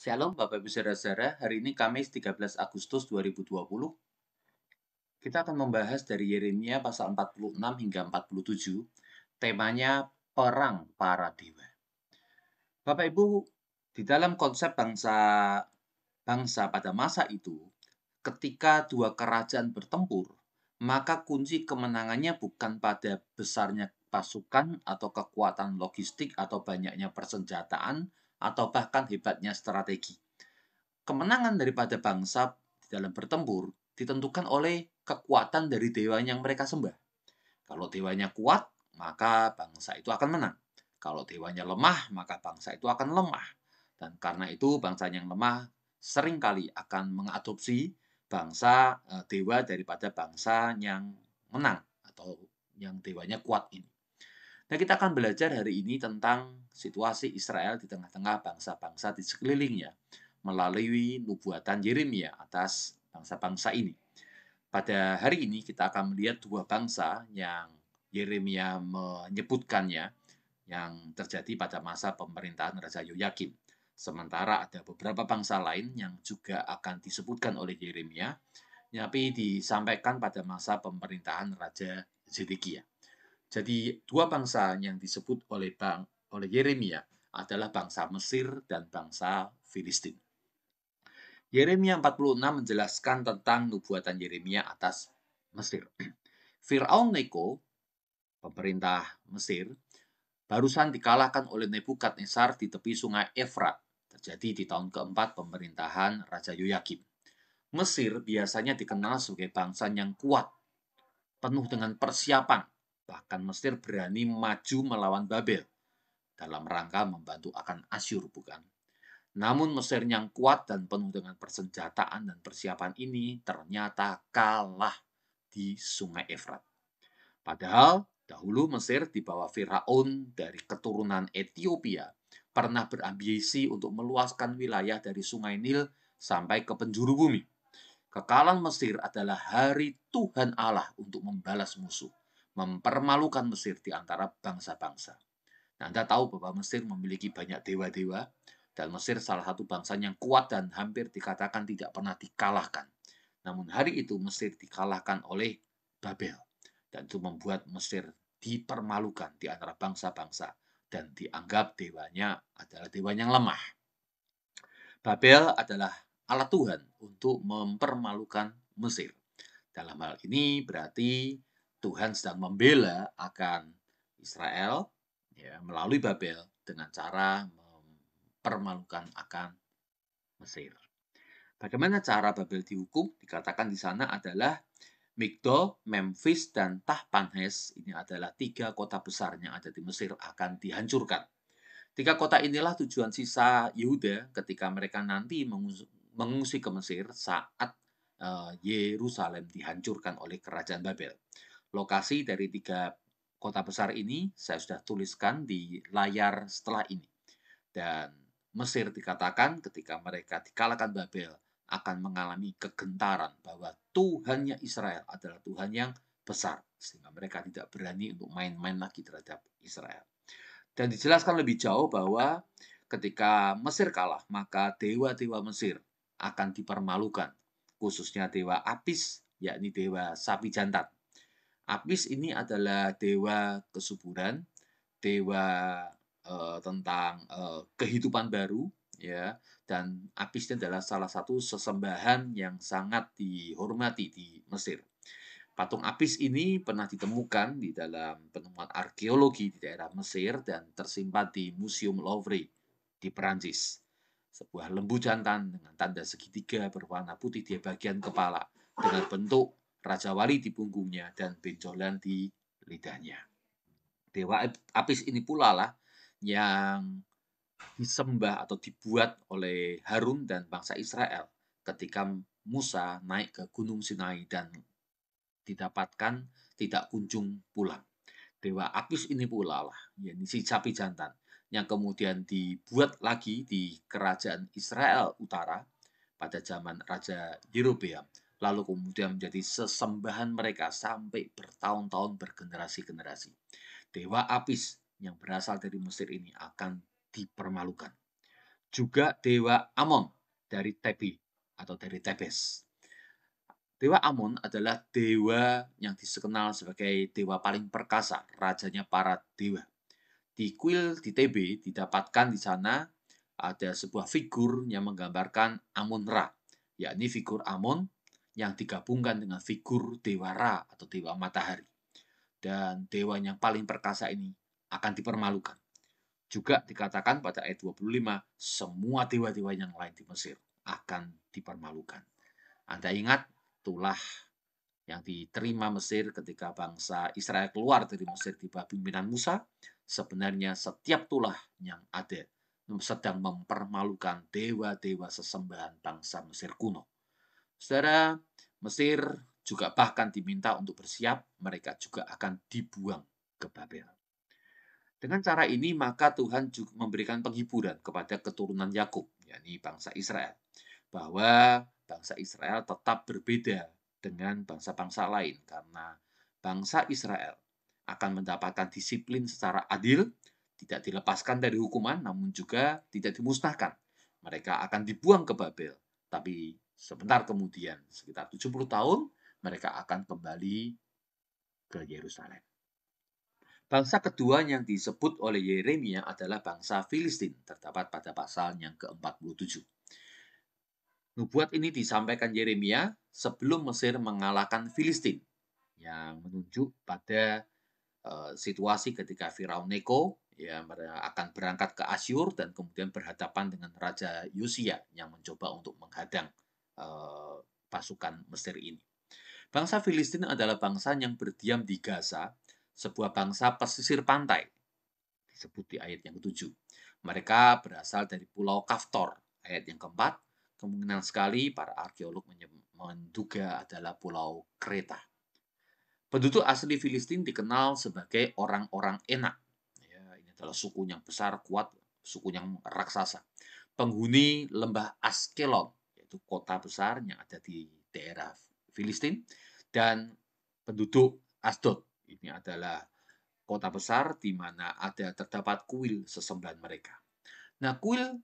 Shalom Bapak Ibu Saudara-saudara, hari ini Kamis 13 Agustus 2020. Kita akan membahas dari Yeremia pasal 46 hingga 47, temanya Perang Para Dewa. Bapak Ibu, di dalam konsep bangsa bangsa pada masa itu, ketika dua kerajaan bertempur, maka kunci kemenangannya bukan pada besarnya pasukan atau kekuatan logistik atau banyaknya persenjataan, atau bahkan hebatnya strategi. Kemenangan daripada bangsa dalam bertempur ditentukan oleh kekuatan dari dewa yang mereka sembah. Kalau dewanya kuat, maka bangsa itu akan menang. Kalau dewanya lemah, maka bangsa itu akan lemah. Dan karena itu bangsa yang lemah seringkali akan mengadopsi bangsa eh, dewa daripada bangsa yang menang atau yang dewanya kuat ini. Nah, kita akan belajar hari ini tentang situasi Israel di tengah-tengah bangsa-bangsa di sekelilingnya melalui nubuatan Yeremia atas bangsa-bangsa ini. Pada hari ini kita akan melihat dua bangsa yang Yeremia menyebutkannya yang terjadi pada masa pemerintahan Raja Yoyakim. Sementara ada beberapa bangsa lain yang juga akan disebutkan oleh Yeremia, tapi disampaikan pada masa pemerintahan Raja Zedekia. Jadi dua bangsa yang disebut oleh bang oleh Yeremia adalah bangsa Mesir dan bangsa Filistin. Yeremia 46 menjelaskan tentang nubuatan Yeremia atas Mesir. Fir'aun Neko, pemerintah Mesir, barusan dikalahkan oleh Nebukadnezar di tepi sungai Efrat, terjadi di tahun keempat pemerintahan Raja Yoyakim. Mesir biasanya dikenal sebagai bangsa yang kuat, penuh dengan persiapan, Bahkan Mesir berani maju melawan Babel dalam rangka membantu akan Asyur, bukan? Namun Mesir yang kuat dan penuh dengan persenjataan dan persiapan ini ternyata kalah di sungai Efrat. Padahal dahulu Mesir di bawah Firaun dari keturunan Ethiopia pernah berambisi untuk meluaskan wilayah dari sungai Nil sampai ke penjuru bumi. Kekalahan Mesir adalah hari Tuhan Allah untuk membalas musuh mempermalukan Mesir di antara bangsa-bangsa. Nah, Anda tahu bahwa Mesir memiliki banyak dewa-dewa, dan Mesir salah satu bangsa yang kuat dan hampir dikatakan tidak pernah dikalahkan. Namun hari itu Mesir dikalahkan oleh Babel, dan itu membuat Mesir dipermalukan di antara bangsa-bangsa dan dianggap dewanya adalah dewa yang lemah. Babel adalah alat Tuhan untuk mempermalukan Mesir. Dalam hal ini berarti Tuhan sedang membela akan Israel ya, melalui Babel dengan cara mempermalukan akan Mesir. Bagaimana cara Babel dihukum? Dikatakan di sana adalah Migdol, Memphis, dan Tahpanhes. Ini adalah tiga kota besar yang ada di Mesir akan dihancurkan. Tiga kota inilah tujuan sisa Yehuda ketika mereka nanti mengungsi ke Mesir saat eh, Yerusalem dihancurkan oleh kerajaan Babel. Lokasi dari tiga kota besar ini saya sudah tuliskan di layar setelah ini. Dan Mesir dikatakan ketika mereka dikalahkan Babel akan mengalami kegentaran bahwa Tuhannya Israel adalah Tuhan yang besar sehingga mereka tidak berani untuk main-main lagi terhadap Israel. Dan dijelaskan lebih jauh bahwa ketika Mesir kalah maka dewa-dewa Mesir akan dipermalukan khususnya dewa Apis yakni dewa sapi jantan Apis ini adalah dewa kesuburan, dewa e, tentang e, kehidupan baru, ya. Dan Apis ini adalah salah satu sesembahan yang sangat dihormati di Mesir. Patung Apis ini pernah ditemukan di dalam penemuan arkeologi di daerah Mesir dan tersimpan di Museum Louvre di Perancis. Sebuah lembu jantan dengan tanda segitiga berwarna putih di bagian kepala dengan bentuk Raja Wali di punggungnya, dan benjolan di lidahnya. Dewa Apis ini pula lah yang disembah atau dibuat oleh Harun dan bangsa Israel ketika Musa naik ke Gunung Sinai dan didapatkan tidak kunjung pulang. Dewa Apis ini pula lah, yakni si sapi jantan, yang kemudian dibuat lagi di kerajaan Israel Utara pada zaman Raja Yerobeam lalu kemudian menjadi sesembahan mereka sampai bertahun-tahun bergenerasi-generasi. Dewa Apis yang berasal dari Mesir ini akan dipermalukan. Juga dewa Amon dari Tebi atau dari Tebes. Dewa Amon adalah dewa yang dikenal sebagai dewa paling perkasa, rajanya para dewa. Di kuil di TB didapatkan di sana ada sebuah figur yang menggambarkan Amun Ra, yakni figur Amun yang digabungkan dengan figur dewa Ra atau Dewa Matahari. Dan dewa yang paling perkasa ini akan dipermalukan. Juga dikatakan pada ayat 25, semua dewa-dewa yang lain di Mesir akan dipermalukan. Anda ingat, itulah yang diterima Mesir ketika bangsa Israel keluar dari Mesir di bawah pimpinan Musa. Sebenarnya setiap tulah yang ada sedang mempermalukan dewa-dewa sesembahan bangsa Mesir kuno. Saudara, Mesir juga bahkan diminta untuk bersiap, mereka juga akan dibuang ke Babel. Dengan cara ini, maka Tuhan juga memberikan penghiburan kepada keturunan Yakub, yakni bangsa Israel, bahwa bangsa Israel tetap berbeda dengan bangsa-bangsa lain karena bangsa Israel akan mendapatkan disiplin secara adil, tidak dilepaskan dari hukuman, namun juga tidak dimusnahkan. Mereka akan dibuang ke Babel, tapi Sebentar kemudian, sekitar 70 tahun, mereka akan kembali ke Yerusalem. Bangsa kedua yang disebut oleh Yeremia adalah bangsa Filistin, terdapat pada pasal yang ke-47. Nubuat ini disampaikan Yeremia sebelum Mesir mengalahkan Filistin, yang menunjuk pada uh, situasi ketika Firaun Neko ya, akan berangkat ke Asyur dan kemudian berhadapan dengan Raja Yosia yang mencoba untuk menghadang Eh, pasukan Mesir ini. Bangsa Filistin adalah bangsa yang berdiam di Gaza, sebuah bangsa pesisir pantai, disebut di ayat yang ketujuh. Mereka berasal dari Pulau Kaftor, ayat yang keempat. Kemungkinan sekali para arkeolog menduga adalah Pulau Kreta. Penduduk asli Filistin dikenal sebagai orang-orang enak. Ya, ini adalah suku yang besar, kuat, suku yang raksasa. Penghuni lembah Askelon, yaitu kota besar yang ada di daerah Filistin dan penduduk Asdod. Ini adalah kota besar di mana ada terdapat kuil sesembahan mereka. Nah, kuil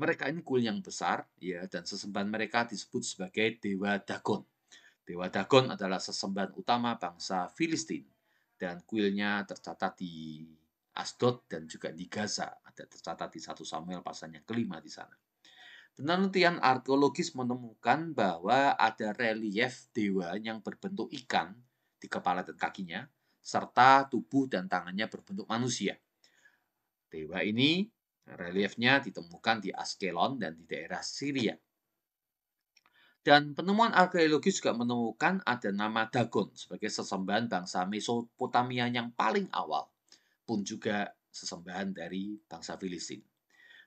mereka ini kuil yang besar ya dan sesembahan mereka disebut sebagai dewa Dagon. Dewa Dagon adalah sesembahan utama bangsa Filistin dan kuilnya tercatat di Asdod dan juga di Gaza. Ada tercatat di satu Samuel pasalnya kelima di sana. Penelitian arkeologis menemukan bahwa ada relief dewa yang berbentuk ikan di kepala dan kakinya, serta tubuh dan tangannya berbentuk manusia. Dewa ini reliefnya ditemukan di Askelon dan di daerah Syria. Dan penemuan arkeologis juga menemukan ada nama Dagon sebagai sesembahan bangsa Mesopotamia yang paling awal, pun juga sesembahan dari bangsa Filistin.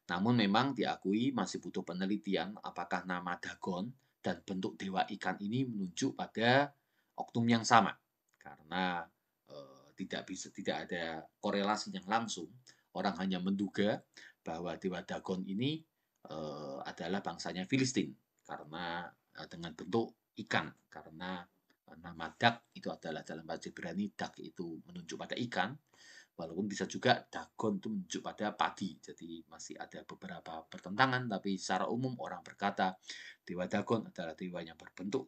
Namun memang diakui masih butuh penelitian apakah nama Dagon dan bentuk dewa ikan ini menunjuk pada oknum yang sama. Karena e, tidak bisa tidak ada korelasi yang langsung, orang hanya menduga bahwa dewa Dagon ini e, adalah bangsanya Filistin karena e, dengan bentuk ikan karena nama dag itu adalah dalam bahasa Ibrani dag itu menunjuk pada ikan Walaupun bisa juga dagon itu menunjuk pada padi. Jadi masih ada beberapa pertentangan, tapi secara umum orang berkata dewa dagon adalah dewa yang berbentuk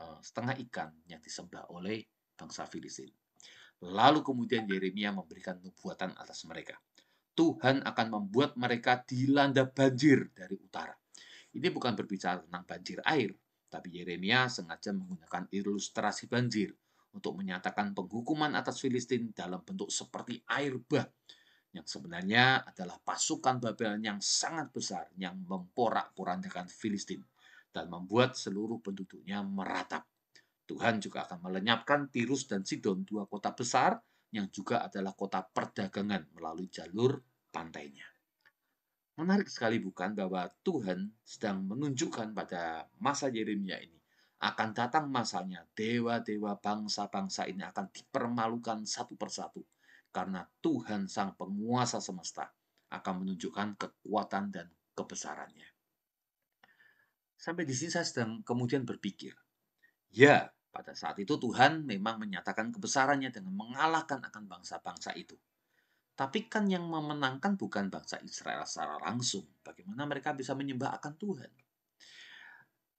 uh, setengah ikan yang disembah oleh bangsa Filistin. Lalu kemudian Yeremia memberikan nubuatan atas mereka. Tuhan akan membuat mereka dilanda banjir dari utara. Ini bukan berbicara tentang banjir air, tapi Yeremia sengaja menggunakan ilustrasi banjir untuk menyatakan penghukuman atas Filistin dalam bentuk seperti air bah yang sebenarnya adalah pasukan Babel yang sangat besar yang memporak-porandakan Filistin dan membuat seluruh penduduknya meratap. Tuhan juga akan melenyapkan Tirus dan Sidon, dua kota besar yang juga adalah kota perdagangan melalui jalur pantainya. Menarik sekali bukan bahwa Tuhan sedang menunjukkan pada masa Yeremia ini akan datang masanya dewa-dewa bangsa-bangsa ini akan dipermalukan satu persatu karena Tuhan sang penguasa semesta akan menunjukkan kekuatan dan kebesarannya. Sampai di sini saya sedang kemudian berpikir, ya pada saat itu Tuhan memang menyatakan kebesarannya dengan mengalahkan akan bangsa-bangsa itu. Tapi kan yang memenangkan bukan bangsa Israel secara langsung. Bagaimana mereka bisa menyembah akan Tuhan?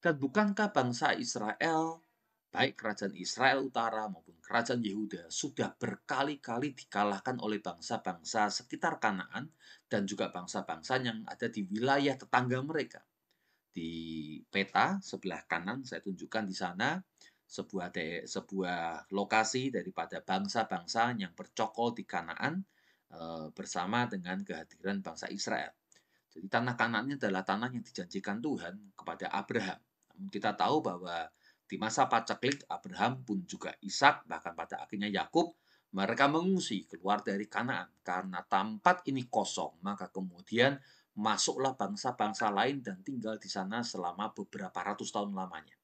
Dan bukankah bangsa Israel, baik kerajaan Israel Utara maupun kerajaan Yehuda, sudah berkali-kali dikalahkan oleh bangsa-bangsa sekitar Kanaan dan juga bangsa-bangsa yang ada di wilayah tetangga mereka? Di peta sebelah kanan saya tunjukkan di sana sebuah de, sebuah lokasi daripada bangsa-bangsa yang bercokol di Kanaan e, bersama dengan kehadiran bangsa Israel. Jadi tanah Kanaannya adalah tanah yang dijanjikan Tuhan kepada Abraham. Kita tahu bahwa di masa paceklik Abraham pun juga Ishak bahkan pada akhirnya Yakub mereka mengungsi keluar dari Kanaan karena tempat ini kosong maka kemudian masuklah bangsa-bangsa lain dan tinggal di sana selama beberapa ratus tahun lamanya.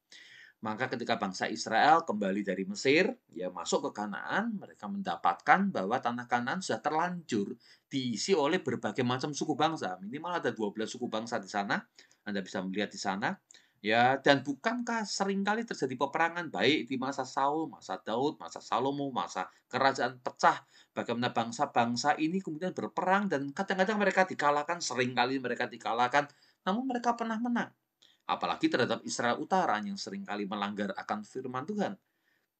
Maka ketika bangsa Israel kembali dari Mesir, ya masuk ke Kanaan, mereka mendapatkan bahwa tanah Kanaan sudah terlanjur diisi oleh berbagai macam suku bangsa. Minimal ada 12 suku bangsa di sana. Anda bisa melihat di sana. Ya, dan bukankah seringkali terjadi peperangan baik di masa Saul, masa Daud, masa Salomo, masa kerajaan pecah, bagaimana bangsa-bangsa ini kemudian berperang dan kadang-kadang mereka dikalahkan, seringkali mereka dikalahkan, namun mereka pernah menang. Apalagi terhadap Israel Utara yang seringkali melanggar akan firman Tuhan.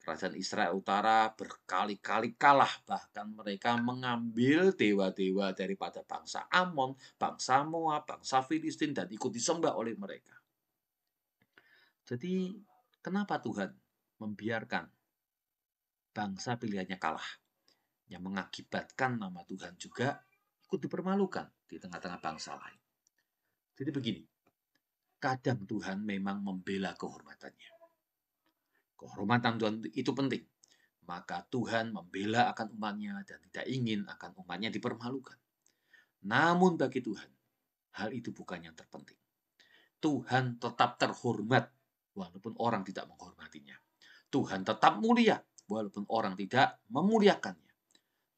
Kerajaan Israel Utara berkali-kali kalah, bahkan mereka mengambil dewa-dewa daripada bangsa Amon, bangsa Moab, bangsa Filistin, dan ikut disembah oleh mereka. Jadi, kenapa Tuhan membiarkan bangsa pilihannya kalah? Yang mengakibatkan nama Tuhan juga ikut dipermalukan di tengah-tengah bangsa lain. Jadi begini, kadang Tuhan memang membela kehormatannya. Kehormatan Tuhan itu penting. Maka Tuhan membela akan umatnya dan tidak ingin akan umatnya dipermalukan. Namun bagi Tuhan, hal itu bukan yang terpenting. Tuhan tetap terhormat walaupun orang tidak menghormatinya. Tuhan tetap mulia, walaupun orang tidak memuliakannya.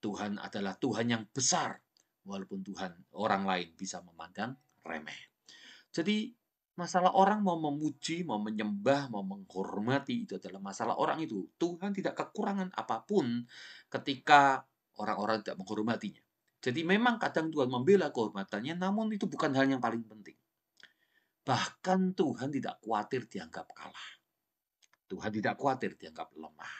Tuhan adalah Tuhan yang besar, walaupun Tuhan orang lain bisa memandang remeh. Jadi masalah orang mau memuji, mau menyembah, mau menghormati itu adalah masalah orang itu. Tuhan tidak kekurangan apapun ketika orang-orang tidak menghormatinya. Jadi memang kadang Tuhan membela kehormatannya, namun itu bukan hal yang paling penting. Bahkan Tuhan tidak khawatir dianggap kalah. Tuhan tidak khawatir dianggap lemah.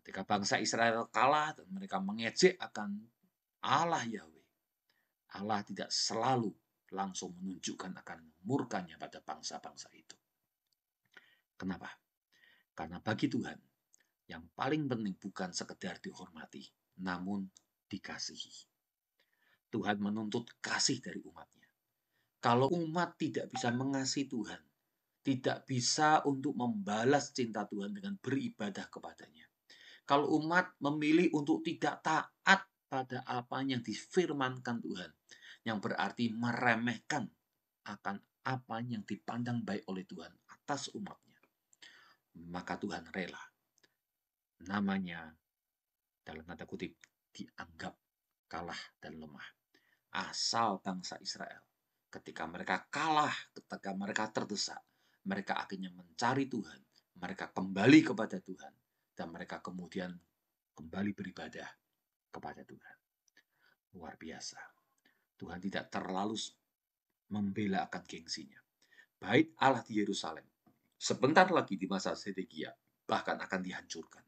Ketika bangsa Israel kalah dan mereka mengejek akan Allah Yahweh, Allah tidak selalu langsung menunjukkan akan murkanya pada bangsa-bangsa itu. Kenapa? Karena bagi Tuhan, yang paling penting bukan sekedar dihormati, namun dikasihi. Tuhan menuntut kasih dari umatnya. Kalau umat tidak bisa mengasihi Tuhan, tidak bisa untuk membalas cinta Tuhan dengan beribadah kepadanya. Kalau umat memilih untuk tidak taat pada apa yang difirmankan Tuhan, yang berarti meremehkan akan apa yang dipandang baik oleh Tuhan atas umatnya, maka Tuhan rela namanya dalam tanda kutip dianggap kalah dan lemah asal bangsa Israel Ketika mereka kalah, ketika mereka terdesak, mereka akhirnya mencari Tuhan, mereka kembali kepada Tuhan, dan mereka kemudian kembali beribadah kepada Tuhan. Luar biasa. Tuhan tidak terlalu membela akan gengsinya. Baik Allah di Yerusalem sebentar lagi di masa Sedekia bahkan akan dihancurkan.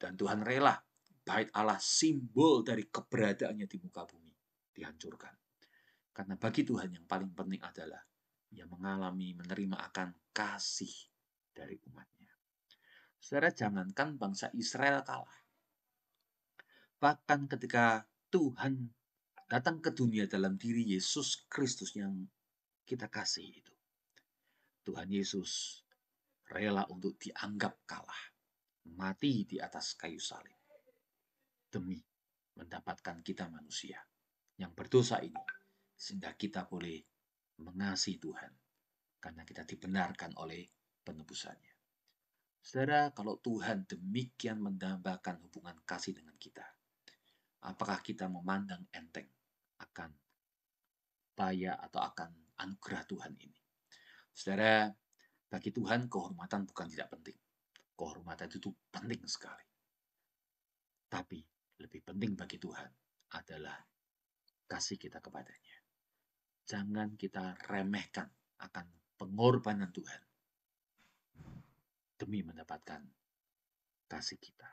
Dan Tuhan rela baik Allah simbol dari keberadaannya di muka bumi dihancurkan. Karena bagi Tuhan yang paling penting adalah ia mengalami, menerima akan kasih dari umatnya. Saudara, jangankan bangsa Israel kalah. Bahkan ketika Tuhan datang ke dunia dalam diri Yesus Kristus yang kita kasih itu. Tuhan Yesus rela untuk dianggap kalah, mati di atas kayu salib. Demi mendapatkan kita manusia yang berdosa ini sehingga kita boleh mengasihi Tuhan karena kita dibenarkan oleh penebusannya. Saudara, kalau Tuhan demikian mendambakan hubungan kasih dengan kita, apakah kita memandang enteng akan taya atau akan anugerah Tuhan ini? Saudara, bagi Tuhan kehormatan bukan tidak penting. Kehormatan itu penting sekali. Tapi lebih penting bagi Tuhan adalah kasih kita kepadanya. Jangan kita remehkan akan pengorbanan Tuhan demi mendapatkan kasih kita.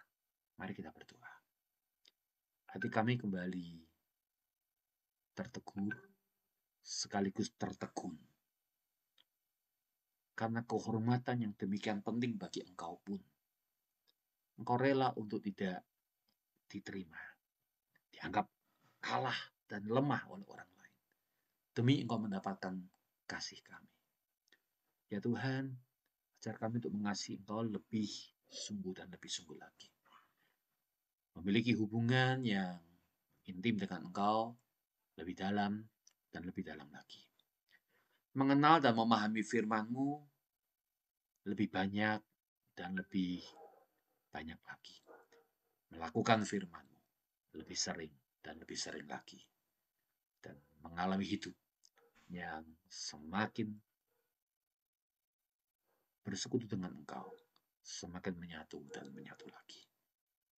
Mari kita berdoa. Hati kami kembali tertegur sekaligus tertegun Karena kehormatan yang demikian penting bagi engkau pun. Engkau rela untuk tidak diterima. Dianggap kalah dan lemah oleh orang lain demi Engkau mendapatkan kasih kami. Ya Tuhan, ajar kami untuk mengasihi Engkau lebih sungguh dan lebih sungguh lagi. Memiliki hubungan yang intim dengan Engkau, lebih dalam dan lebih dalam lagi. Mengenal dan memahami firman-Mu lebih banyak dan lebih banyak lagi. Melakukan firman-Mu lebih sering dan lebih sering lagi. Dan mengalami hidup yang semakin bersekutu dengan Engkau, semakin menyatu dan menyatu lagi.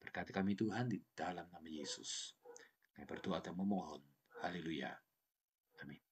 Berkati kami Tuhan di dalam nama Yesus. Kami berdoa dan memohon. Haleluya. Amin.